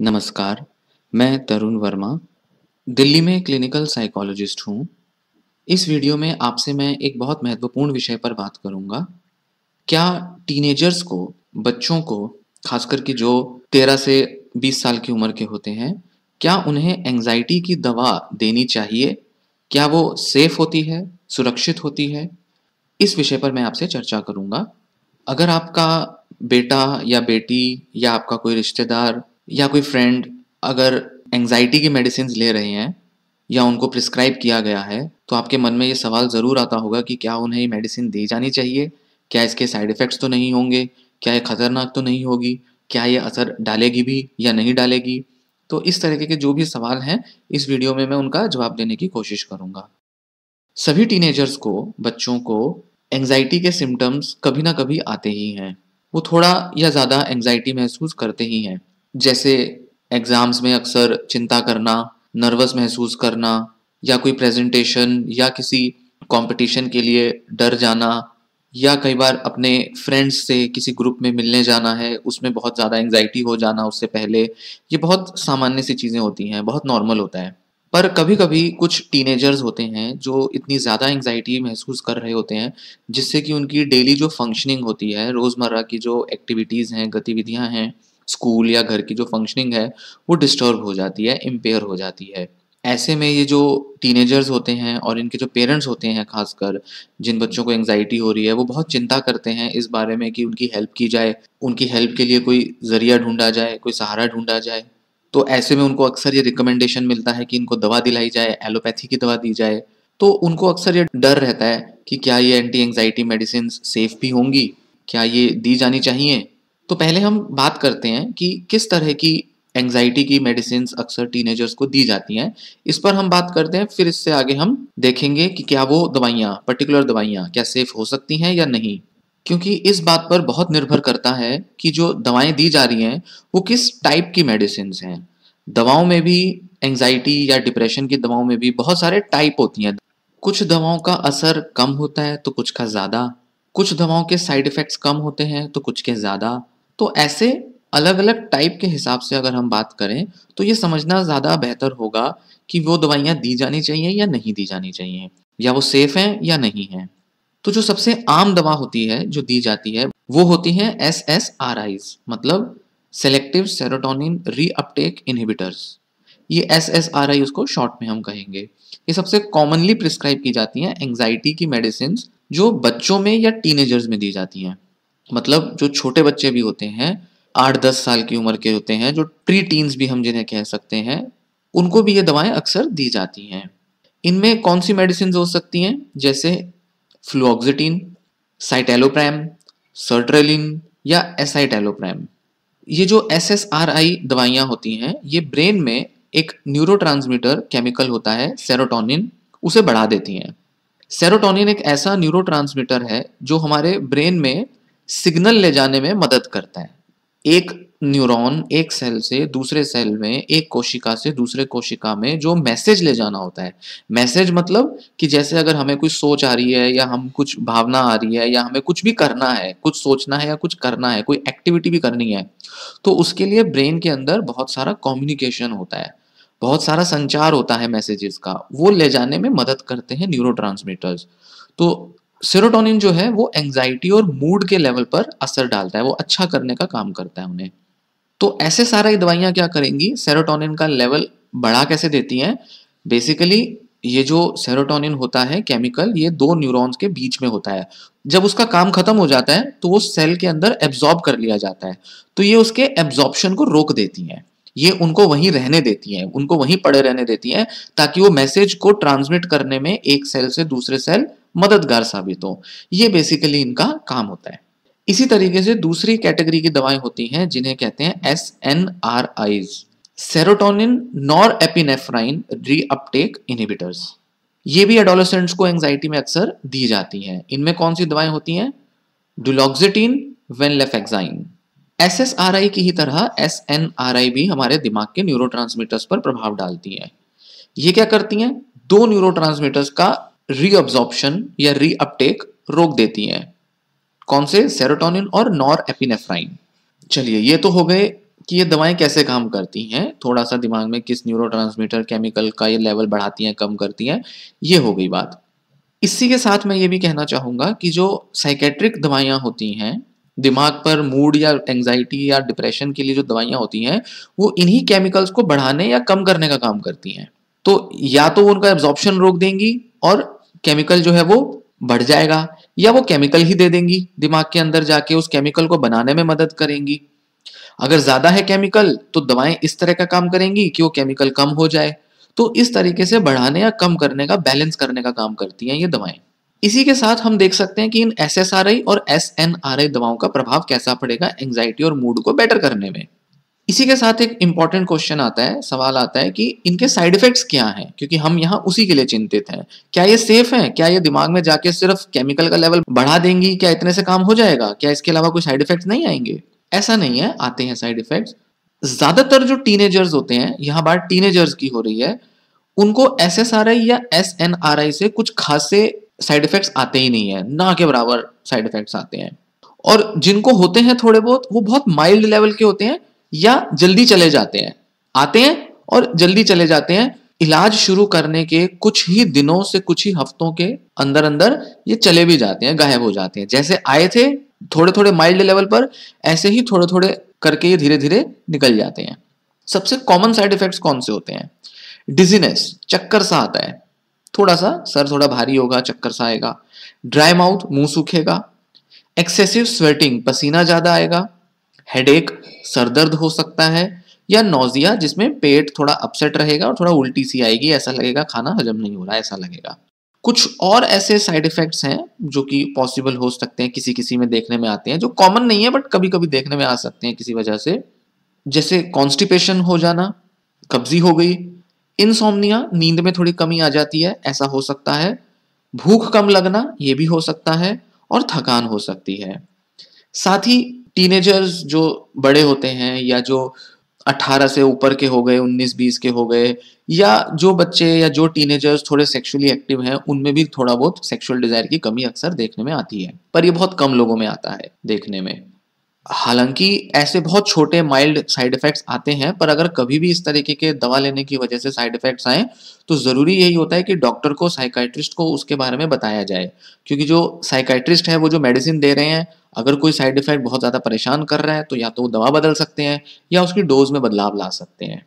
नमस्कार मैं तरुण वर्मा दिल्ली में क्लिनिकल साइकोलॉजिस्ट हूँ इस वीडियो में आपसे मैं एक बहुत महत्वपूर्ण विषय पर बात करूँगा क्या टीनेजर्स को बच्चों को खास करके जो तेरह से बीस साल की उम्र के होते हैं क्या उन्हें एंजाइटी की दवा देनी चाहिए क्या वो सेफ होती है सुरक्षित होती है इस विषय पर मैं आपसे चर्चा करूँगा अगर आपका बेटा या बेटी या आपका कोई रिश्तेदार या कोई फ्रेंड अगर एंग्जाइटी की मेडिसिन ले रहे हैं या उनको प्रिस्क्राइब किया गया है तो आपके मन में ये सवाल ज़रूर आता होगा कि क्या उन्हें ये मेडिसिन दी जानी चाहिए क्या इसके साइड इफ़ेक्ट्स तो नहीं होंगे क्या ये ख़तरनाक तो नहीं होगी क्या ये असर डालेगी भी या नहीं डालेगी तो इस तरीके के जो भी सवाल हैं इस वीडियो में मैं उनका जवाब देने की कोशिश करूँगा सभी टीनेजर्स को बच्चों को एंग्जाइटी के सिम्टम्स कभी ना कभी आते ही हैं वो थोड़ा या ज़्यादा एंग्जाइटी महसूस करते ही हैं जैसे एग्ज़ाम्स में अक्सर चिंता करना नर्वस महसूस करना या कोई प्रेजेंटेशन या किसी कंपटीशन के लिए डर जाना या कई बार अपने फ्रेंड्स से किसी ग्रुप में मिलने जाना है उसमें बहुत ज़्यादा एंग्जाइटी हो जाना उससे पहले ये बहुत सामान्य सी चीज़ें होती हैं बहुत नॉर्मल होता है पर कभी कभी कुछ टीनेजर्स होते हैं जो इतनी ज़्यादा एंग्जाइटी महसूस कर रहे होते हैं जिससे कि उनकी डेली जो फंक्शनिंग होती है रोज़मर्रा की जो एक्टिविटीज़ हैं गतिविधियां हैं स्कूल या घर की जो फंक्शनिंग है वो डिस्टर्ब हो जाती है इम्पेयर हो जाती है ऐसे में ये जो टीनेजर्स होते हैं और इनके जो पेरेंट्स होते हैं खासकर जिन बच्चों को एंगजाइटी हो रही है वो बहुत चिंता करते हैं इस बारे में कि उनकी हेल्प की जाए उनकी हेल्प के लिए कोई ज़रिया ढूंढा जाए कोई सहारा ढूंढा जाए तो ऐसे में उनको अक्सर ये रिकमेंडेशन मिलता है कि इनको दवा दिलाई जाए एलोपैथी की दवा दी जाए तो उनको अक्सर ये डर रहता है कि क्या ये एंटी एंगजाइटी मेडिसिन सेफ भी होंगी क्या ये दी जानी चाहिए तो पहले हम बात करते हैं कि किस तरह की एंजाइटी की मेडिसिन अक्सर टीनेजर्स को दी जाती हैं इस पर हम बात करते हैं फिर इससे आगे हम देखेंगे कि क्या वो दवाइयाँ पर्टिकुलर दवाइयाँ क्या सेफ हो सकती हैं या नहीं क्योंकि इस बात पर बहुत निर्भर करता है कि जो दवाएं दी जा रही हैं वो किस टाइप की मेडिसिन हैं दवाओं में भी एंग्जाइटी या डिप्रेशन की दवाओं में भी बहुत सारे टाइप होती हैं कुछ दवाओं का असर कम होता है तो कुछ का ज़्यादा कुछ दवाओं के साइड इफ़ेक्ट्स कम होते हैं तो कुछ के ज़्यादा तो ऐसे अलग अलग टाइप के हिसाब से अगर हम बात करें तो ये समझना ज़्यादा बेहतर होगा कि वो दवाइयाँ दी जानी चाहिए या नहीं दी जानी चाहिए या वो सेफ हैं या नहीं हैं तो जो सबसे आम दवा होती है जो दी जाती है वो होती है एस एस आर आईज मतलब सेलेक्टिव सेरोटोनिन रीअपटेक इनहिबिटर्स ये एस एस आर आई उसको शॉर्ट में हम कहेंगे ये सबसे कॉमनली प्रिस्क्राइब की जाती हैं एंगजाइटी की मेडिसिन जो बच्चों में या टीनेजर्स में दी जाती हैं मतलब जो छोटे बच्चे भी होते हैं आठ दस साल की उम्र के होते हैं जो प्री टीन्स भी हम जिन्हें कह सकते हैं उनको भी ये दवाएं अक्सर दी जाती हैं इनमें कौन सी मेडिसिन हो सकती हैं जैसे फ्लुऑक्सिटीन साइटेलोप्रैम सर्ट्रेलिन या एसाइटेलोप्रैम ये जो एस एस आर आई दवाइयाँ होती हैं ये ब्रेन में एक न्यूरो केमिकल होता है सेरोटोनिन उसे बढ़ा देती हैं सेरोटोनिन एक ऐसा न्यूरो है जो हमारे ब्रेन में सिग्नल ले जाने में मदद करता है एक न्यूरॉन एक सेल से दूसरे सेल में एक कोशिका से दूसरे कोशिका में जो मैसेज ले जाना होता है मैसेज मतलब कि जैसे अगर हमें कुछ सोच आ रही है या हम कुछ भावना आ रही है या हमें कुछ भी करना है कुछ सोचना है या कुछ करना है कोई एक्टिविटी भी करनी है तो उसके लिए ब्रेन के अंदर बहुत सारा कम्युनिकेशन होता है बहुत सारा संचार होता है मैसेजेस का वो ले जाने में मदद करते हैं न्यूरो तो सेरोटोनिन जो है वो एंजाइटी और मूड के लेवल पर असर डालता है वो अच्छा करने का काम करता है उन्हें तो ऐसे सारा दवाइयां क्या करेंगी सेरोटोनिन का लेवल बढ़ा कैसे देती हैं बेसिकली ये जो सेरोटोनिन होता है केमिकल ये दो न्यूरॉन्स के बीच में होता है जब उसका काम खत्म हो जाता है तो वो सेल के अंदर एब्जॉर्ब कर लिया जाता है तो ये उसके एब्जॉर्बशन को रोक देती हैं ये उनको वहीं रहने देती हैं उनको वहीं पड़े रहने देती हैं ताकि वो मैसेज को ट्रांसमिट करने में एक सेल से दूसरे सेल मददगार साबित हो ये बेसिकली इनका काम होता है इसी तरीके से दूसरी कैटेगरी की दवाएं होती हैं जिन्हें कहते हैं S N R Is serotonin norepinephrine reuptake inhibitors ये भी एडोलोसेंट्स को एंजाइटी में अक्सर दी जाती हैं इनमें कौन सी दवाएं होती हैं duloxetine venlafaxine S S R I की ही तरह एस एन आर आई भी हमारे दिमाग के न्यूरो पर प्रभाव डालती है ये क्या करती हैं दो न्यूरो का रीअब्जॉर्प्शन या रीअपटेक रोक देती हैं कौन से सेरोटोनिन और नॉर एपिनेफ्राइन चलिए ये तो हो गए कि ये दवाएं कैसे काम करती हैं थोड़ा सा दिमाग में किस न्यूरो केमिकल का ये लेवल बढ़ाती हैं कम करती हैं ये हो गई बात इसी के साथ मैं ये भी कहना चाहूंगा कि जो साइकेट्रिक दवाइयां होती हैं दिमाग पर मूड या एंगजाइटी या डिप्रेशन के लिए जो दवाइयां होती हैं वो इन्हीं केमिकल्स को बढ़ाने या कम करने का काम करती हैं तो या तो उनका एब्जॉर्प्शन रोक देंगी और केमिकल जो है वो बढ़ जाएगा या वो केमिकल ही दे देंगी दिमाग के अंदर जाके उस केमिकल को बनाने में मदद करेंगी अगर ज्यादा है केमिकल तो दवाएं इस तरह का काम करेंगी कि वो केमिकल कम हो जाए तो इस तरीके से बढ़ाने या कम करने का बैलेंस करने का काम करती हैं ये दवाएं इसी के साथ हम देख सकते हैं कि इन एस और एस दवाओं का प्रभाव कैसा पड़ेगा एंग्जाइटी और मूड को बेटर करने में इसी के साथ एक इम्पॉर्टेंट क्वेश्चन आता है सवाल आता है कि इनके साइड इफेक्ट्स क्या हैं क्योंकि हम यहाँ उसी के लिए चिंतित हैं क्या ये सेफ है क्या ये दिमाग में जाके सिर्फ केमिकल का लेवल बढ़ा देंगी क्या इतने से काम हो जाएगा क्या इसके अलावा कोई साइड इफेक्ट्स नहीं आएंगे ऐसा नहीं है आते हैं साइड इफेक्ट ज्यादातर जो टीनेजर्स होते हैं यहाँ बात टीनेजर्स की हो रही है उनको एस एस आर आई या एस एन आर आई से कुछ खासे साइड इफेक्ट्स आते ही नहीं है ना के बराबर साइड इफेक्ट्स आते हैं और जिनको होते हैं थोड़े बहुत वो बहुत माइल्ड लेवल के होते हैं या जल्दी चले जाते हैं आते हैं और जल्दी चले जाते हैं इलाज शुरू करने के कुछ ही दिनों से कुछ ही हफ्तों के अंदर अंदर ये चले भी जाते हैं गायब हो जाते हैं जैसे आए थे थोड़े थोड़े माइल्ड लेवल पर ऐसे ही थोड़े थोड़े करके ये धीरे धीरे निकल जाते हैं सबसे कॉमन साइड इफेक्ट्स कौन से होते हैं डिजीनेस चक्कर सा आता है थोड़ा सा सर थोड़ा भारी होगा चक्कर सा आएगा ड्राई माउथ मुंह सूखेगा एक्सेसिव स्वेटिंग पसीना ज्यादा आएगा हेडेक सरदर्द हो सकता है या नोजिया जिसमें पेट थोड़ा अपसेट रहेगा और थोड़ा उल्टी सी आएगी ऐसा लगेगा खाना हजम नहीं हो रहा ऐसा लगेगा कुछ और ऐसे साइड इफेक्ट्स हैं जो कि पॉसिबल हो सकते हैं किसी किसी में देखने में आते हैं जो कॉमन नहीं है बट कभी कभी देखने में आ सकते हैं किसी वजह से जैसे कॉन्स्टिपेशन हो जाना कब्जी हो गई इनसोमनिया नींद में थोड़ी कमी आ जाती है ऐसा हो सकता है भूख कम लगना ये भी हो सकता है और थकान हो सकती है साथ ही टीनेजर्स जो बड़े होते हैं या जो 18 से ऊपर के हो गए 19-20 के हो गए या जो बच्चे या जो टीनेजर्स थोड़े सेक्सुअली एक्टिव हैं उनमें भी थोड़ा बहुत सेक्सुअल डिजायर की कमी अक्सर देखने में आती है पर यह बहुत कम लोगों में आता है देखने में हालांकि ऐसे बहुत छोटे माइल्ड साइड इफेक्ट्स आते हैं पर अगर कभी भी इस तरीके के दवा लेने की वजह से साइड इफेक्ट्स आए तो ज़रूरी यही होता है कि डॉक्टर को साइकाइट्रिस्ट को उसके बारे में बताया जाए क्योंकि जो साइकाइट्रिस्ट है वो जो मेडिसिन दे रहे हैं अगर कोई साइड इफेक्ट बहुत ज़्यादा परेशान कर रहा है तो या तो वो दवा बदल सकते हैं या उसकी डोज में बदलाव ला सकते हैं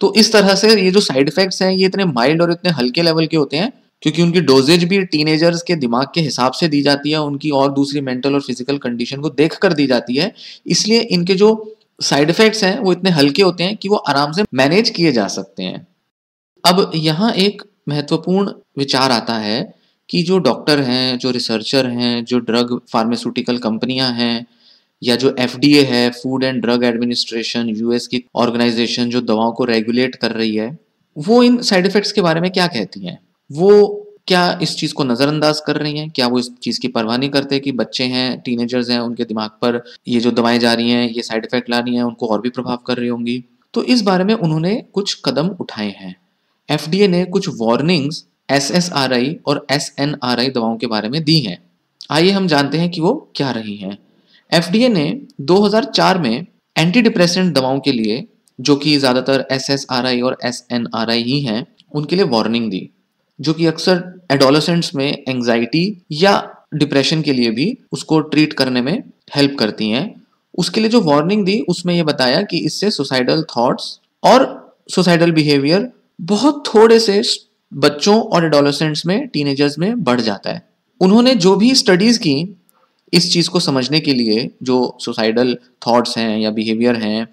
तो इस तरह से ये जो साइड इफेक्ट्स हैं ये इतने माइल्ड और इतने हल्के लेवल के होते हैं क्योंकि उनकी डोजेज भी टीनेजर्स के दिमाग के हिसाब से दी जाती है उनकी और दूसरी मेंटल और फिजिकल कंडीशन को देख कर दी जाती है इसलिए इनके जो साइड इफेक्ट्स हैं वो इतने हल्के होते हैं कि वो आराम से मैनेज किए जा सकते हैं अब यहाँ एक महत्वपूर्ण विचार आता है कि जो डॉक्टर हैं जो रिसर्चर हैं जो ड्रग फार्मास्यूटिकल कंपनियां हैं या जो एफ है food and drug administration US की ऑर्गेनाइजेशन जो दवाओं को रेगुलेट कर रही है वो इन साइड इफेक्ट्स के बारे में क्या कहती हैं वो क्या इस चीज़ को नज़रअंदाज कर रही हैं क्या वो इस चीज़ की परवाह नहीं करते कि बच्चे हैं टीनेजर्स हैं उनके दिमाग पर ये जो दवाएं जा रही हैं ये साइड इफ़ेक्ट ला रही हैं उनको और भी प्रभाव कर रही होंगी तो इस बारे में उन्होंने कुछ कदम उठाए हैं एफ ने कुछ वार्निंग्स एस और एस दवाओं के बारे में दी हैं आइए हम जानते हैं कि वो क्या रही हैं एफ ने 2004 में एंटी डिप्रेसेंट दवाओं के लिए जो कि ज़्यादातर एस और एस ही हैं उनके लिए वार्निंग दी जो कि अक्सर एडोलसेंट्स में एंजाइटी या डिप्रेशन के लिए भी उसको ट्रीट करने में हेल्प करती हैं उसके लिए जो वार्निंग दी उसमें यह बताया कि इससे सुसाइडल थॉट्स और सुसाइडल बिहेवियर बहुत थोड़े से बच्चों और एडोलसेंट्स में टीनेजर्स में बढ़ जाता है उन्होंने जो भी स्टडीज़ की इस चीज़ को समझने के लिए जो सुसाइडल थॉट्स हैं या बिहेवियर हैं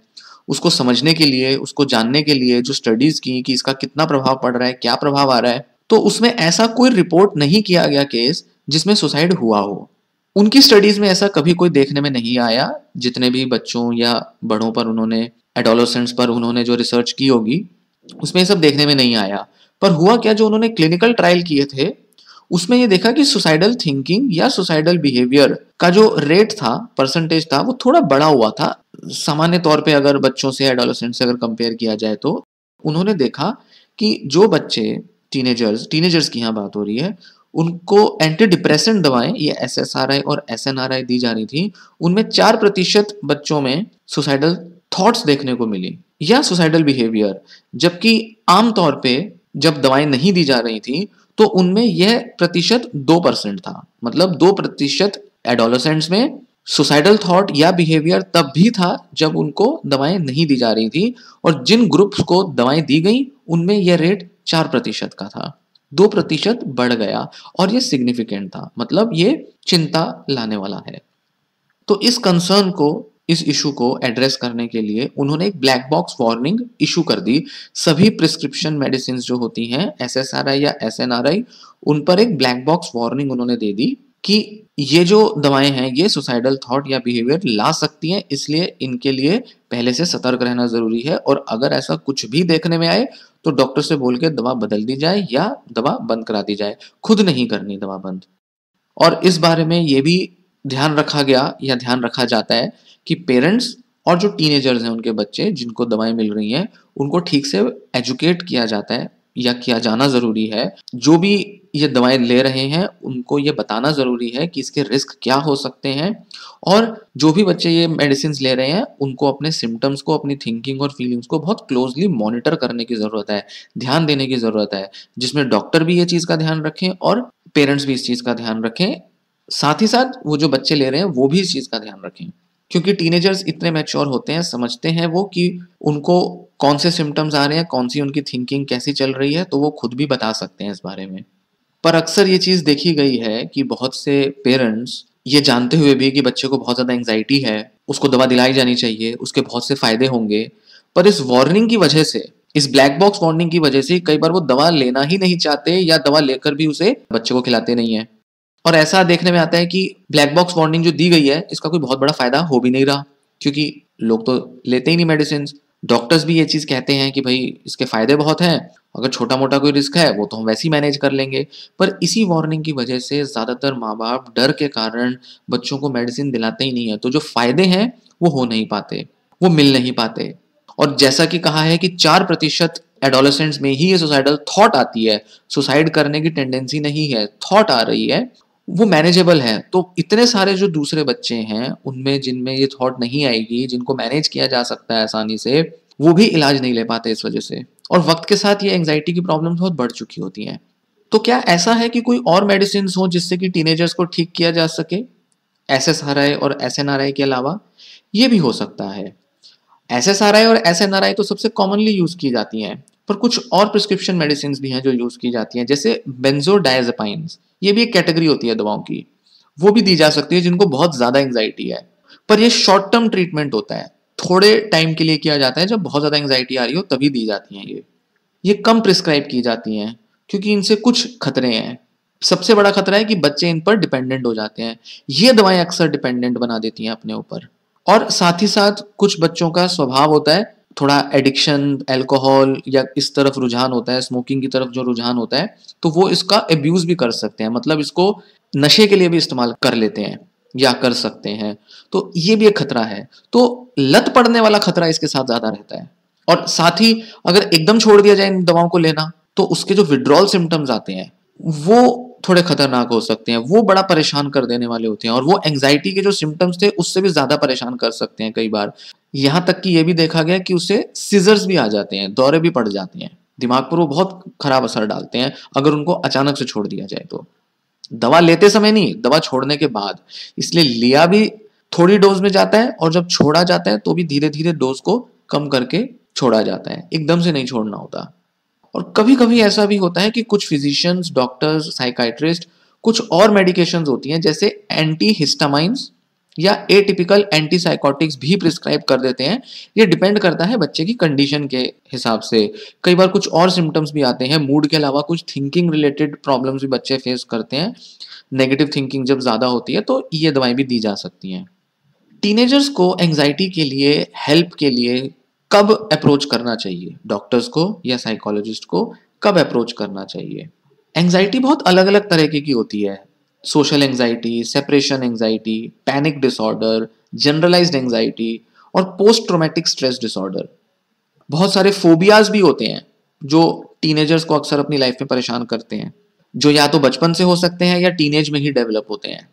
उसको समझने के लिए उसको जानने के लिए जो स्टडीज़ की कि इसका कितना प्रभाव पड़ रहा है क्या प्रभाव आ रहा है तो उसमें ऐसा कोई रिपोर्ट नहीं किया गया केस जिसमें सुसाइड हुआ हो उनकी स्टडीज में ऐसा कभी कोई देखने में नहीं आया जितने भी बच्चों या बड़ों पर उन्होंने एडोलोसेंट्स पर उन्होंने जो रिसर्च की होगी उसमें सब देखने में नहीं आया पर हुआ क्या जो उन्होंने क्लिनिकल ट्रायल किए थे उसमें ये देखा कि सुसाइडल थिंकिंग या सुसाइडल बिहेवियर का जो रेट था परसेंटेज था वो थोड़ा बड़ा हुआ था सामान्य तौर पे अगर बच्चों से एडोलोसेंट से अगर कंपेयर किया जाए तो उन्होंने देखा कि जो बच्चे टीनेजर्स टीनेजर्स की यहाँ बात हो रही है उनको एंटी डिप्रेशन दवाएं ये एस एस आर आई और एस एन आर आई दी जा रही थी उनमें चार प्रतिशत बच्चों में सुसाइडल थॉट्स देखने को मिली या सुसाइडल बिहेवियर जबकि आमतौर पे जब दवाएं नहीं दी जा रही थी तो उनमें यह प्रतिशत दो परसेंट था मतलब दो प्रतिशत एडोलसेंट्स में सुसाइडल थॉट या बिहेवियर तब भी था जब उनको दवाएं नहीं दी जा रही थी और जिन ग्रुप्स को दवाएं दी गई उनमें यह रेट चार प्रतिशत का था दो प्रतिशत बढ़ गया और ये सिग्निफिकेंट था मतलब ये चिंता लाने वाला है तो इस कंसर्न को इस इशू को एड्रेस करने के लिए उन्होंने एक ब्लैक बॉक्स वार्निंग इशू कर दी सभी प्रिस्क्रिप्शन मेडिसिन जो होती हैं एस या एस उन पर एक ब्लैक बॉक्स वार्निंग उन्होंने दे दी कि ये जो दवाएं हैं ये सुसाइडल थॉट या बिहेवियर ला सकती हैं इसलिए इनके लिए पहले से सतर्क रहना जरूरी है और अगर ऐसा कुछ भी देखने में आए तो डॉक्टर से बोल के दवा बदल दी जाए या दवा बंद करा दी जाए खुद नहीं करनी दवा बंद और इस बारे में ये भी ध्यान रखा गया या ध्यान रखा जाता है कि पेरेंट्स और जो टीनेजर्स हैं उनके बच्चे जिनको दवाएं मिल रही हैं उनको ठीक से एजुकेट किया जाता है या किया जाना ज़रूरी है जो भी ये दवाएं ले रहे हैं उनको ये बताना ज़रूरी है कि इसके रिस्क क्या हो सकते हैं और जो भी बच्चे ये मेडिसिन ले रहे हैं उनको अपने सिम्टम्स को अपनी थिंकिंग और फीलिंग्स को बहुत क्लोजली मॉनिटर करने की ज़रूरत है ध्यान देने की ज़रूरत है जिसमें डॉक्टर भी ये चीज़ का ध्यान रखें और पेरेंट्स भी इस चीज़ का ध्यान रखें साथ ही साथ वो जो बच्चे ले रहे हैं वो भी इस चीज़ का ध्यान रखें क्योंकि टीनेजर्स इतने मैच्योर होते हैं समझते हैं वो कि उनको कौन से सिम्टम्स आ रहे हैं कौन सी उनकी थिंकिंग कैसी चल रही है तो वो खुद भी बता सकते हैं इस बारे में पर अक्सर ये चीज़ देखी गई है कि बहुत से पेरेंट्स ये जानते हुए भी कि बच्चे को बहुत ज़्यादा एंगजाइटी है उसको दवा दिलाई जानी चाहिए उसके बहुत से फ़ायदे होंगे पर इस वार्निंग की वजह से इस ब्लैक बॉक्स वार्निंग की वजह से कई बार वो दवा लेना ही नहीं चाहते या दवा लेकर भी उसे बच्चे को खिलाते नहीं है और ऐसा देखने में आता है कि ब्लैक बॉक्स वार्निंग जो दी गई है इसका कोई बहुत बड़ा फायदा हो भी नहीं रहा क्योंकि लोग तो लेते ही नहीं मेडिसिन डॉक्टर्स भी ये चीज़ कहते हैं कि भाई इसके फ़ायदे बहुत हैं अगर छोटा मोटा कोई रिस्क है वो तो हम वैसे ही मैनेज कर लेंगे पर इसी वार्निंग की वजह से ज़्यादातर माँ बाप डर के कारण बच्चों को मेडिसिन दिलाते ही नहीं है तो जो फ़ायदे हैं वो हो नहीं पाते वो मिल नहीं पाते और जैसा कि कहा है कि चार प्रतिशत एडोलसेंट्स में ही ये सुसाइडल थॉट आती है सुसाइड करने की टेंडेंसी नहीं है थॉट आ रही है वो मैनेजेबल है तो इतने सारे जो दूसरे बच्चे हैं उनमें जिनमें ये थॉट नहीं आएगी जिनको मैनेज किया जा सकता है आसानी से वो भी इलाज नहीं ले पाते इस वजह से और वक्त के साथ ये एंगजाइटी की प्रॉब्लम बहुत बढ़ चुकी होती हैं तो क्या ऐसा है कि कोई और मेडिसिन हो जिससे कि टीनेजर्स को ठीक किया जा सके एस एस आर आई और एस एन आर आई के अलावा ये भी हो सकता है एस एस आर आई और एस एन आर आई तो सबसे कॉमनली यूज़ की जाती हैं पर कुछ और प्रिस्क्रिप्शन मेडिसिन भी हैं जो यूज़ की जाती हैं जैसे बेंजोडाइजपाइन्स ये भी एक कैटेगरी होती है दवाओं की वो भी दी जा सकती है जिनको बहुत ज्यादा एंग्जाइटी है पर ये शॉर्ट टर्म ट्रीटमेंट होता है थोड़े टाइम के लिए किया जाता है जब बहुत ज्यादा एंग्जाइटी आ रही हो तभी दी जाती है ये ये कम प्रिस्क्राइब की जाती हैं क्योंकि इनसे कुछ खतरे हैं सबसे बड़ा खतरा है कि बच्चे इन पर डिपेंडेंट हो जाते हैं ये दवाएं अक्सर डिपेंडेंट बना देती हैं अपने ऊपर और साथ ही साथ कुछ बच्चों का स्वभाव होता है थोड़ा एडिक्शन अल्कोहल या इस तरफ रुझान होता है स्मोकिंग की तरफ जो रुझान होता है तो वो इसका एब्यूज़ भी कर सकते हैं मतलब इसको नशे के लिए भी इस्तेमाल कर लेते हैं या कर सकते हैं तो ये भी एक खतरा है तो लत पड़ने वाला खतरा इसके साथ ज़्यादा रहता है और साथ ही अगर एकदम छोड़ दिया जाए इन दवाओं को लेना तो उसके जो विड्रॉल सिम्टम्स आते हैं वो थोड़े खतरनाक हो सकते हैं वो बड़ा परेशान कर देने वाले होते हैं और वो एंग्जाइटी के जो सिम्टम्स थे उससे भी ज़्यादा परेशान कर सकते हैं कई बार यहाँ तक कि ये भी देखा गया कि उसे सीजर्स भी आ जाते हैं दौरे भी पड़ जाते हैं दिमाग पर वो बहुत खराब असर डालते हैं अगर उनको अचानक से छोड़ दिया जाए तो दवा लेते समय नहीं दवा छोड़ने के बाद इसलिए लिया भी थोड़ी डोज में जाता है और जब छोड़ा जाता है तो भी धीरे धीरे डोज को कम करके छोड़ा जाता है एकदम से नहीं छोड़ना होता और कभी कभी ऐसा भी होता है कि कुछ फिजिशियंस डॉक्टर्स साइकाइट्रिस्ट कुछ और मेडिकेशंस होती हैं जैसे एंटी हिस्टामाइंस या एटिपिकल एंटीसाइकोटिक्स भी प्रिस्क्राइब कर देते हैं ये डिपेंड करता है बच्चे की कंडीशन के हिसाब से कई बार कुछ और सिम्टम्स भी आते हैं मूड के अलावा कुछ थिंकिंग रिलेटेड प्रॉब्लम्स भी बच्चे फेस करते हैं नेगेटिव थिंकिंग जब ज़्यादा होती है तो ये दवाई भी दी जा सकती हैं टीनेजर्स को एंग्जाइटी के लिए हेल्प के लिए कब अप्रोच करना चाहिए डॉक्टर्स को या साइकोलॉजिस्ट को कब अप्रोच करना चाहिए एंग्जाइटी बहुत अलग अलग तरीके की होती है social anxiety separation anxiety panic disorder generalize anxiety और पोस्ट ट्रोमेटिक स्ट्रेस डिसऑर्डर बहुत सारे फोबियाज भी होते हैं जो टीनेजर्स को अक्सर अपनी लाइफ में परेशान करते हैं जो या तो बचपन से हो सकते हैं या टीनेज में ही डेवलप होते हैं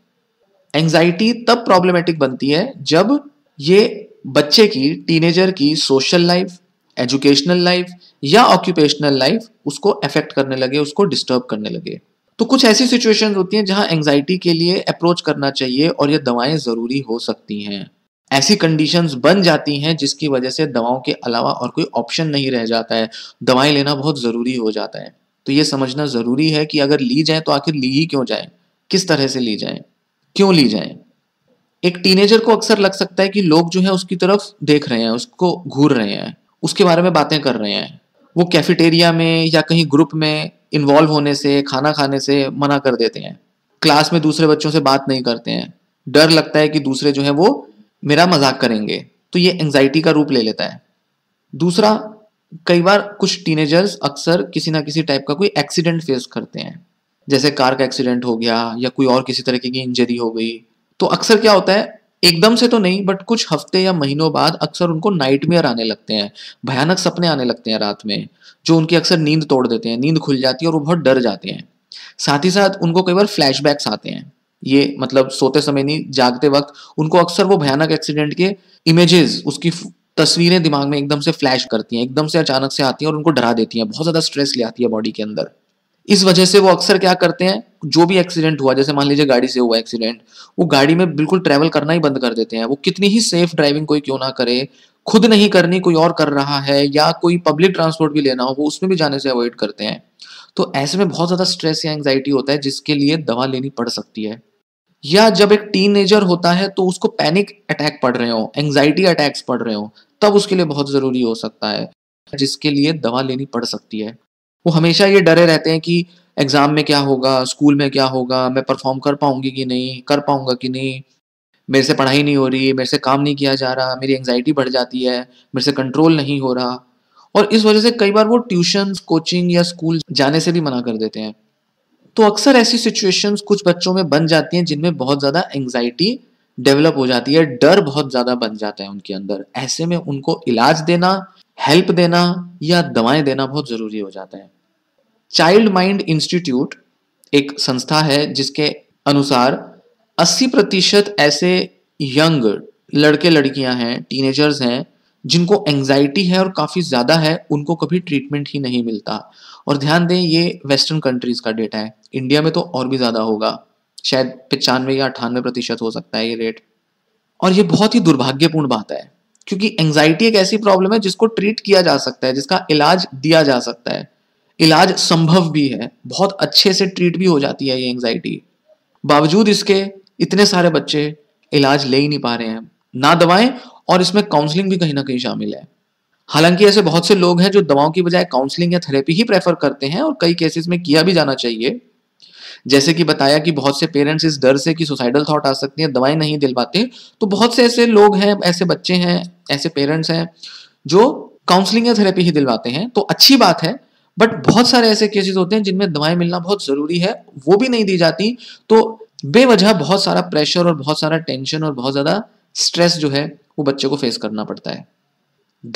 एंग्जाइटी तब प्रॉब्लमेटिक बनती है जब ये बच्चे की टीनेजर की सोशल लाइफ एजुकेशनल लाइफ या ऑक्यूपेशनल लाइफ उसको अफेक्ट करने लगे उसको डिस्टर्ब करने लगे तो कुछ ऐसी सिचुएशंस होती हैं जहां एंजाइटी के लिए अप्रोच करना चाहिए और ये दवाएं ज़रूरी हो सकती हैं ऐसी कंडीशंस बन जाती हैं जिसकी वजह से दवाओं के अलावा और कोई ऑप्शन नहीं रह जाता है दवाएं लेना बहुत ज़रूरी हो जाता है तो ये समझना ज़रूरी है कि अगर ली जाए तो आखिर ली ही क्यों जाए किस तरह से ली जाए क्यों ली जाए एक टीनेजर को अक्सर लग सकता है कि लोग जो है उसकी तरफ देख रहे हैं उसको घूर रहे हैं उसके बारे में बातें कर रहे हैं वो कैफेटेरिया में या कहीं ग्रुप में इन्वॉल्व होने से खाना खाने से मना कर देते हैं क्लास में दूसरे बच्चों से बात नहीं करते हैं डर लगता है कि दूसरे जो है वो मेरा मजाक करेंगे तो ये एंगजाइटी का रूप ले लेता है दूसरा कई बार कुछ टीनेजर्स अक्सर किसी ना किसी टाइप का कोई एक्सीडेंट फेस करते हैं जैसे कार का एक्सीडेंट हो गया या कोई और किसी तरीके की इंजरी हो गई तो अक्सर क्या होता है एकदम से तो नहीं बट कुछ हफ्ते या महीनों बाद अक्सर उनको नाइटमेयर आने लगते हैं भयानक सपने आने लगते हैं रात में जो उनकी अक्सर नींद तोड़ देते हैं नींद खुल जाती है और वो बहुत डर जाते हैं साथ ही साथ उनको कई बार फ्लैशबैक्स आते हैं ये मतलब सोते समय नहीं जागते वक्त उनको अक्सर वो भयानक एक्सीडेंट के इमेजेस उसकी तस्वीरें दिमाग में एकदम से फ्लैश करती हैं एकदम से अचानक से आती हैं और उनको डरा देती हैं बहुत ज़्यादा स्ट्रेस ले आती है बॉडी के अंदर इस वजह से वो अक्सर क्या करते हैं जो भी एक्सीडेंट हुआ जैसे मान लीजिए गाड़ी से हुआ एक्सीडेंट वो गाड़ी में बिल्कुल ट्रेवल करना ही बंद कर देते हैं वो कितनी ही सेफ ड्राइविंग कोई क्यों ना करे खुद नहीं करनी कोई और कर रहा है या कोई पब्लिक ट्रांसपोर्ट भी लेना हो वो उसमें भी जाने से अवॉइड करते हैं तो ऐसे में बहुत ज़्यादा स्ट्रेस या एंग्जाइटी होता है जिसके लिए दवा लेनी पड़ सकती है या जब एक टीन होता है तो उसको पैनिक अटैक पड़ रहे हो एंग्जाइटी अटैक्स पड़ रहे हो तब उसके लिए बहुत ज़रूरी हो सकता है जिसके लिए दवा लेनी पड़ सकती है वो हमेशा ये डरे रहते हैं कि एग्ज़ाम में क्या होगा स्कूल में क्या होगा मैं परफॉर्म कर पाऊंगी कि नहीं कर पाऊँगा कि नहीं मेरे से पढ़ाई नहीं हो रही मेरे से काम नहीं किया जा रहा मेरी एंगजाइटी बढ़ जाती है मेरे से कंट्रोल नहीं हो रहा और इस वजह से कई बार वो ट्यूशन कोचिंग या स्कूल जाने से भी मना कर देते हैं तो अक्सर ऐसी सिचुएशंस कुछ बच्चों में बन जाती हैं जिनमें बहुत ज़्यादा एंगजाइटी डेवलप हो जाती है डर बहुत ज़्यादा बन जाता है उनके अंदर ऐसे में उनको इलाज देना हेल्प देना या दवाएं देना बहुत ज़रूरी हो जाता है चाइल्ड माइंड इंस्टीट्यूट एक संस्था है जिसके अनुसार 80 प्रतिशत ऐसे यंग लड़के लड़कियां हैं टीनेजर्स हैं जिनको एंजाइटी है और काफ़ी ज़्यादा है उनको कभी ट्रीटमेंट ही नहीं मिलता और ध्यान दें ये वेस्टर्न कंट्रीज़ का डेटा है इंडिया में तो और भी ज़्यादा होगा शायद पचानवे या अट्ठानवे प्रतिशत हो सकता है ये रेट और ये बहुत ही दुर्भाग्यपूर्ण बात है क्योंकि एंजाइटी एक ऐसी प्रॉब्लम है जिसको ट्रीट किया जा सकता है जिसका इलाज दिया जा सकता है इलाज संभव भी है बहुत अच्छे से ट्रीट भी हो जाती है ये एंग्जाइटी बावजूद इसके इतने सारे बच्चे इलाज ले ही नहीं पा रहे हैं ना दवाएं और इसमें काउंसलिंग भी कहीं ना कहीं शामिल है हालांकि ऐसे बहुत से लोग हैं जो दवाओं की बजाय काउंसलिंग या थेरेपी ही प्रेफर करते हैं और कई केसेस में किया भी जाना चाहिए जैसे कि बताया कि बहुत से पेरेंट्स इस डर से कि सुसाइडल थॉट आ सकती है दवाएं नहीं दिल पाते तो बहुत से ऐसे लोग हैं ऐसे बच्चे हैं ऐसे पेरेंट्स हैं जो काउंसलिंग या थेरेपी ही दिलवाते हैं तो अच्छी बात है बट बहुत सारे ऐसे केसेस होते हैं जिनमें दवाएं मिलना बहुत ज़रूरी है वो भी नहीं दी जाती तो बेवजह बहुत सारा प्रेशर और बहुत सारा टेंशन और बहुत ज़्यादा स्ट्रेस जो है वो बच्चे को फेस करना पड़ता है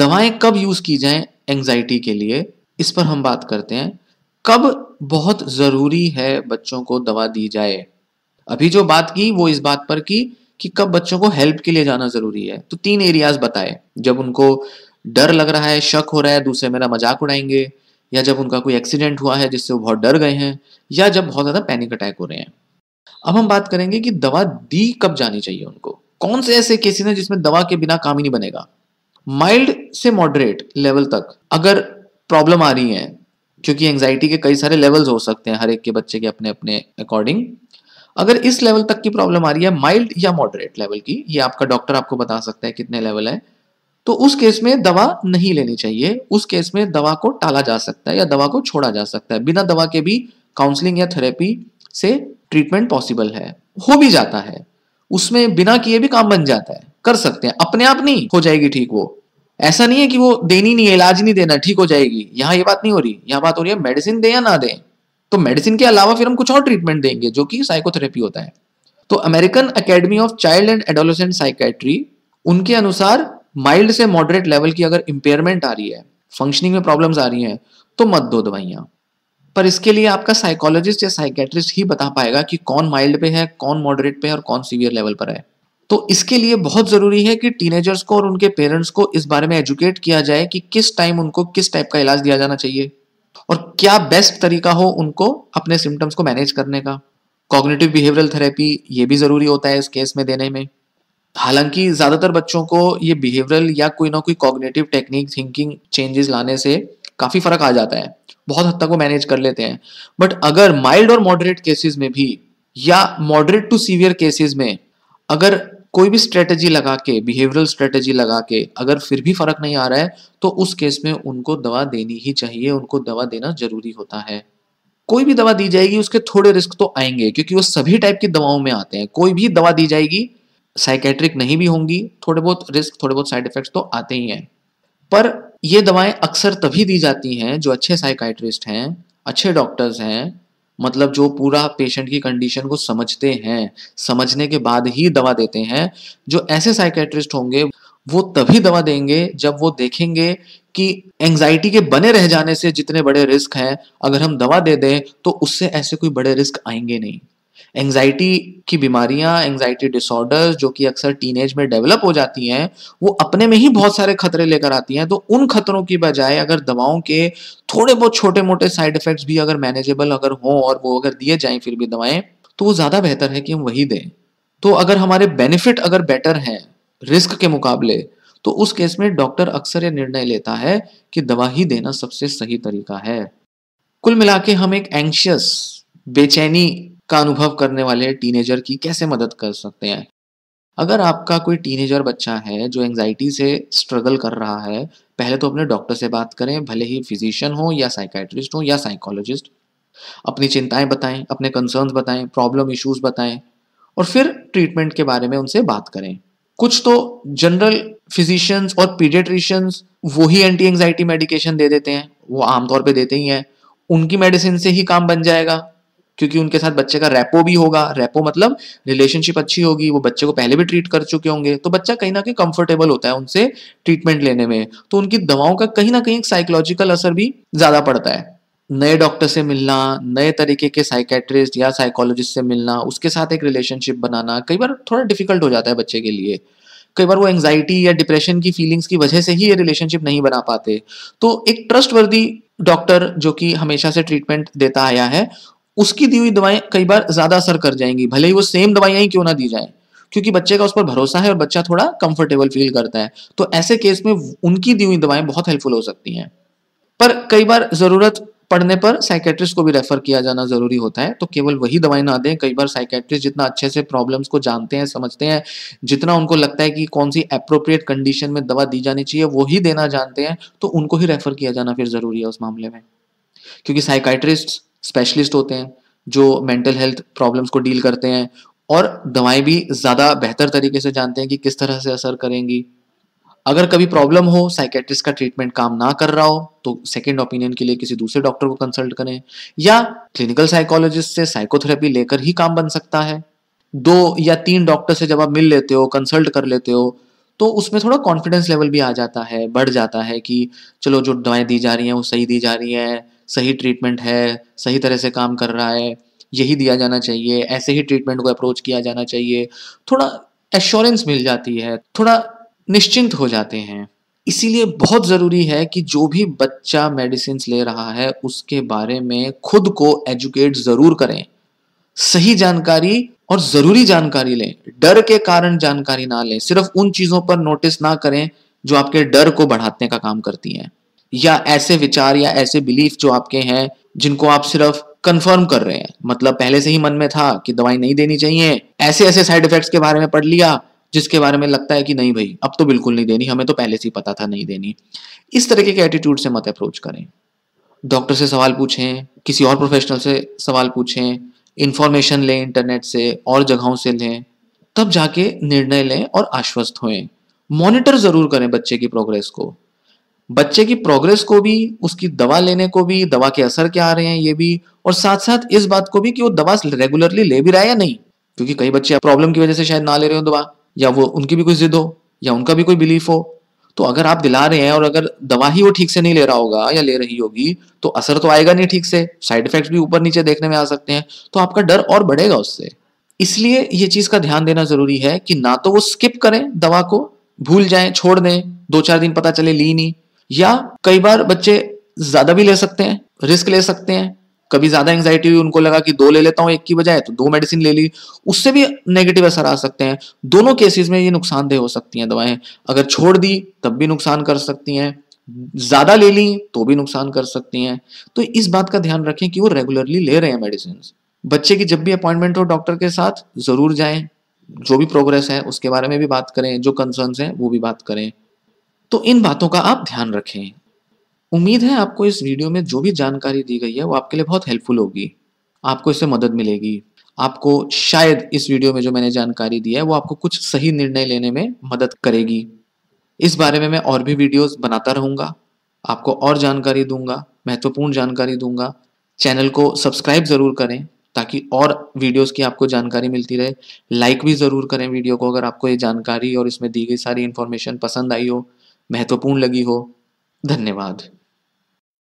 दवाएं कब यूज़ की जाए एंग्जाइटी के लिए इस पर हम बात करते हैं कब बहुत ज़रूरी है बच्चों को दवा दी जाए अभी जो बात की वो इस बात पर की कि कब बच्चों को हेल्प के लिए जाना ज़रूरी है तो तीन एरियाज बताए जब उनको डर लग रहा है शक हो रहा है दूसरे मेरा मजाक उड़ाएंगे या जब उनका कोई एक्सीडेंट हुआ है जिससे वो बहुत डर गए हैं या जब बहुत ज़्यादा पैनिक अटैक हो रहे हैं अब हम बात करेंगे कि दवा दी कब जानी चाहिए उनको कौन से ऐसे केसेस हैं जिसमें दवा के बिना काम ही नहीं बनेगा माइल्ड से मॉडरेट लेवल तक अगर प्रॉब्लम आ रही है क्योंकि एंग्जाइटी के कई सारे लेवल्स हो सकते हैं हर एक के बच्चे के अपने अपने अकॉर्डिंग अगर इस लेवल तक की प्रॉब्लम आ रही है माइल्ड या मॉडरेट लेवल की ये आपका डॉक्टर आपको बता सकता है कितने लेवल है तो उस केस में दवा नहीं लेनी चाहिए उस केस में दवा को टाला जा सकता है या दवा को छोड़ा जा सकता है बिना दवा के भी काउंसलिंग या थेरेपी से ट्रीटमेंट पॉसिबल है हो भी जाता है उसमें बिना किए भी काम बन जाता है कर सकते हैं अपने आप नहीं हो जाएगी ठीक वो ऐसा नहीं है कि वो देनी नहीं है इलाज नहीं देना ठीक हो जाएगी यहाँ ये बात नहीं हो रही यहाँ बात हो रही है मेडिसिन दे या ना दें तो मेडिसिन के अलावा फिर हम कुछ और ट्रीटमेंट देंगे जो कि साइकोथेरेपी होता है तो American Academy of Child and Adolescent Psychiatry उनके अनुसार माइल्ड से मॉडरेट लेवल की अगर इंपेयरमेंट आ रही है फंक्शनिंग में प्रॉब्लम्स आ रही हैं तो मत दो दवाइयाँ पर इसके लिए आपका साइकोलॉजिस्ट या साइकेट्रिस्ट ही बता पाएगा कि कौन माइल्ड पे है कौन मॉडरेट पे है और कौन सीवियर लेवल पर है तो इसके लिए बहुत ज़रूरी है कि टीनेजर्स को और उनके पेरेंट्स को इस बारे में एजुकेट किया जाए कि किस टाइम उनको किस टाइप का इलाज दिया जाना चाहिए और क्या बेस्ट तरीका हो उनको अपने सिम्टम्स को मैनेज करने का कॉग्निटिव बिहेवियरल थेरेपी ये भी ज़रूरी होता है इस केस में देने में हालांकि ज्यादातर बच्चों को ये बिहेवियरल या कोई ना कोई कॉग्नेटिव टेक्निक थिंकिंग चेंजेस लाने से काफी फर्क आ जाता है बहुत हद तक वो मैनेज कर लेते हैं बट अगर माइल्ड और मॉडरेट केसेस में भी या मॉडरेट टू सीवियर केसेस में अगर कोई भी स्ट्रेटेजी लगा के बिहेवियरल स्ट्रेटेजी लगा के अगर फिर भी फर्क नहीं आ रहा है तो उस केस में उनको दवा देनी ही चाहिए उनको दवा देना जरूरी होता है कोई भी दवा दी जाएगी उसके थोड़े रिस्क तो आएंगे क्योंकि वो सभी टाइप की दवाओं में आते हैं कोई भी दवा दी जाएगी साइकेट्रिक नहीं भी होंगी थोड़े बहुत रिस्क थोड़े बहुत साइड इफेक्ट्स तो आते ही हैं पर ये दवाएं अक्सर तभी दी जाती हैं जो अच्छे साइकाइट्रिस्ट हैं अच्छे डॉक्टर्स हैं मतलब जो पूरा पेशेंट की कंडीशन को समझते हैं समझने के बाद ही दवा देते हैं जो ऐसे साइकेट्रिस्ट होंगे वो तभी दवा देंगे जब वो देखेंगे कि एंजाइटी के बने रह जाने से जितने बड़े रिस्क हैं अगर हम दवा दे दें तो उससे ऐसे कोई बड़े रिस्क आएंगे नहीं एंजाइटी की बीमारियां एंजाइटी डिसऑर्डर्स जो कि अक्सर टीनेज में डेवलप हो जाती हैं वो अपने में ही बहुत सारे खतरे लेकर आती हैं तो उन खतरों की बजाय अगर दवाओं के थोड़े बहुत छोटे मोटे साइड इफेक्ट्स भी अगर मैनेजेबल अगर हों और वो अगर दिए जाएं फिर भी दवाएं तो वो ज़्यादा बेहतर है कि हम वही दें तो अगर हमारे बेनिफिट अगर बेटर हैं रिस्क के मुकाबले तो उस केस में डॉक्टर अक्सर यह निर्णय लेता है कि दवा ही देना सबसे सही तरीका है कुल मिला हम एक एंशियस बेचैनी का अनुभव करने वाले टीनेजर की कैसे मदद कर सकते हैं अगर आपका कोई टीनेजर बच्चा है जो एंगजाइटी से स्ट्रगल कर रहा है पहले तो अपने डॉक्टर से बात करें भले ही फिजिशियन हो या साइकाट्रिस्ट हो या साइकोलॉजिस्ट अपनी चिंताएं बताएं अपने कंसर्न बताएं प्रॉब्लम इश्यूज बताएं और फिर ट्रीटमेंट के बारे में उनसे बात करें कुछ तो जनरल फिजिशियंस और पीडियट्रिशियंस वो ही एंटी एंग्जाइटी मेडिकेशन दे देते हैं वो आमतौर पर देते ही हैं उनकी मेडिसिन से ही काम बन जाएगा क्योंकि उनके साथ बच्चे का रेपो भी होगा रेपो मतलब रिलेशनशिप अच्छी होगी वो बच्चे को पहले भी ट्रीट कर चुके होंगे तो बच्चा कहीं ना कहीं कंफर्टेबल होता है उनसे ट्रीटमेंट लेने में तो उनकी दवाओं का कहीं ना कहीं एक साइकोलॉजिकल असर भी ज्यादा पड़ता है नए डॉक्टर से मिलना नए तरीके के साइकेट्रिस्ट या साइकोलॉजिस्ट से मिलना उसके साथ एक रिलेशनशिप बनाना कई बार थोड़ा डिफिकल्ट हो जाता है बच्चे के लिए कई बार वो एंगजाइटी या डिप्रेशन की फीलिंग्स की वजह से ही ये रिलेशनशिप नहीं बना पाते तो एक ट्रस्ट वर्दी डॉक्टर जो कि हमेशा से ट्रीटमेंट देता आया है उसकी दी हुई दवाएं कई बार ज्यादा असर कर जाएंगी भले ही वो सेम दवाइयां ही क्यों ना दी जाए क्योंकि बच्चे का उस पर भरोसा है और बच्चा थोड़ा कंफर्टेबल फील करता है तो ऐसे केस में उनकी दी हुई दवाएं बहुत हेल्पफुल हो सकती हैं पर कई बार जरूरत पड़ने पर साइकेट्रिस्ट को भी रेफर किया जाना जरूरी होता है तो केवल वही दवाई ना दें कई बार साइकेट्रिस्ट जितना अच्छे से प्रॉब्लम्स को जानते हैं समझते हैं जितना उनको लगता है कि कौन सी अप्रोप्रिएट कंडीशन में दवा दी जानी चाहिए वो ही देना जानते हैं तो उनको ही रेफर किया जाना फिर जरूरी है उस मामले में क्योंकि साइकेट्रिस्ट स्पेशलिस्ट होते हैं जो मेंटल हेल्थ प्रॉब्लम्स को डील करते हैं और दवाएं भी ज़्यादा बेहतर तरीके से जानते हैं कि किस तरह से असर करेंगी अगर कभी प्रॉब्लम हो साइकेट्रिस्ट का ट्रीटमेंट काम ना कर रहा हो तो सेकेंड ओपिनियन के लिए किसी दूसरे डॉक्टर को कंसल्ट करें या क्लिनिकल साइकोलॉजिस्ट से साइकोथेरेपी लेकर ही काम बन सकता है दो या तीन डॉक्टर से जब आप मिल लेते हो कंसल्ट कर लेते हो तो उसमें थोड़ा कॉन्फिडेंस लेवल भी आ जाता है बढ़ जाता है कि चलो जो दवाएं दी जा रही हैं वो सही दी जा रही हैं सही ट्रीटमेंट है सही तरह से काम कर रहा है यही दिया जाना चाहिए ऐसे ही ट्रीटमेंट को अप्रोच किया जाना चाहिए थोड़ा एश्योरेंस मिल जाती है थोड़ा निश्चिंत हो जाते हैं इसीलिए बहुत ज़रूरी है कि जो भी बच्चा मेडिसिन ले रहा है उसके बारे में खुद को एजुकेट ज़रूर करें सही जानकारी और ज़रूरी जानकारी लें डर के कारण जानकारी ना लें सिर्फ उन चीज़ों पर नोटिस ना करें जो आपके डर को बढ़ाने का काम करती हैं या ऐसे विचार या ऐसे बिलीफ जो आपके हैं जिनको आप सिर्फ कंफर्म कर रहे हैं मतलब पहले से ही मन में था कि दवाई नहीं देनी चाहिए ऐसे ऐसे साइड इफेक्ट्स के बारे में पढ़ लिया जिसके बारे में लगता है कि नहीं भाई अब तो बिल्कुल नहीं देनी हमें तो पहले से ही पता था नहीं देनी इस तरीके के एटीट्यूड से मत अप्रोच करें डॉक्टर से सवाल पूछें किसी और प्रोफेशनल से सवाल पूछें इंफॉर्मेशन लें इंटरनेट से और जगहों से लें तब जाके निर्णय लें और आश्वस्त हो मॉनिटर ज़रूर करें बच्चे की प्रोग्रेस को बच्चे की प्रोग्रेस को भी उसकी दवा लेने को भी दवा के असर क्या आ रहे हैं ये भी और साथ साथ इस बात को भी कि वो दवा रेगुलरली ले भी रहा है या नहीं क्योंकि कई बच्चे प्रॉब्लम की वजह से शायद ना ले रहे हो दवा या वो उनकी भी कोई जिद हो या उनका भी कोई बिलीफ हो तो अगर आप दिला रहे हैं और अगर दवा ही वो ठीक से नहीं ले रहा होगा या ले रही होगी तो असर तो आएगा नहीं ठीक से साइड इफेक्ट भी ऊपर नीचे देखने में आ सकते हैं तो आपका डर और बढ़ेगा उससे इसलिए ये चीज का ध्यान देना जरूरी है कि ना तो वो स्किप करें दवा को भूल जाए छोड़ दें दो चार दिन पता चले ली नहीं या कई बार बच्चे ज्यादा भी ले सकते हैं रिस्क ले सकते हैं कभी ज्यादा एंग्जाइटी हुई उनको लगा कि दो ले लेता हूं एक की बजाय तो दो मेडिसिन ले ली उससे भी नेगेटिव असर आ सकते हैं दोनों केसेस में ये नुकसानदेह हो सकती हैं दवाएं अगर छोड़ दी तब भी नुकसान कर सकती हैं ज्यादा ले ली तो भी नुकसान कर सकती हैं तो इस बात का ध्यान रखें कि वो रेगुलरली ले रहे हैं मेडिसिन बच्चे की जब भी अपॉइंटमेंट हो डॉक्टर के साथ जरूर जाएं जो भी प्रोग्रेस है उसके बारे में भी बात करें जो कंसर्न है वो भी बात करें तो इन बातों का आप ध्यान रखें उम्मीद है आपको इस वीडियो में जो भी जानकारी दी गई है वो आपके लिए बहुत हेल्पफुल होगी आपको इससे मदद मिलेगी आपको शायद इस वीडियो में जो मैंने जानकारी दी है वो आपको कुछ सही निर्णय लेने में मदद करेगी इस बारे में मैं और भी वीडियोस बनाता रहूंगा आपको और जानकारी दूंगा महत्वपूर्ण जानकारी दूंगा चैनल को सब्सक्राइब ज़रूर करें ताकि और वीडियोस की आपको जानकारी मिलती रहे लाइक भी ज़रूर करें वीडियो को अगर आपको ये जानकारी और इसमें दी गई सारी इन्फॉर्मेशन पसंद आई हो महत्वपूर्ण लगी हो धन्यवाद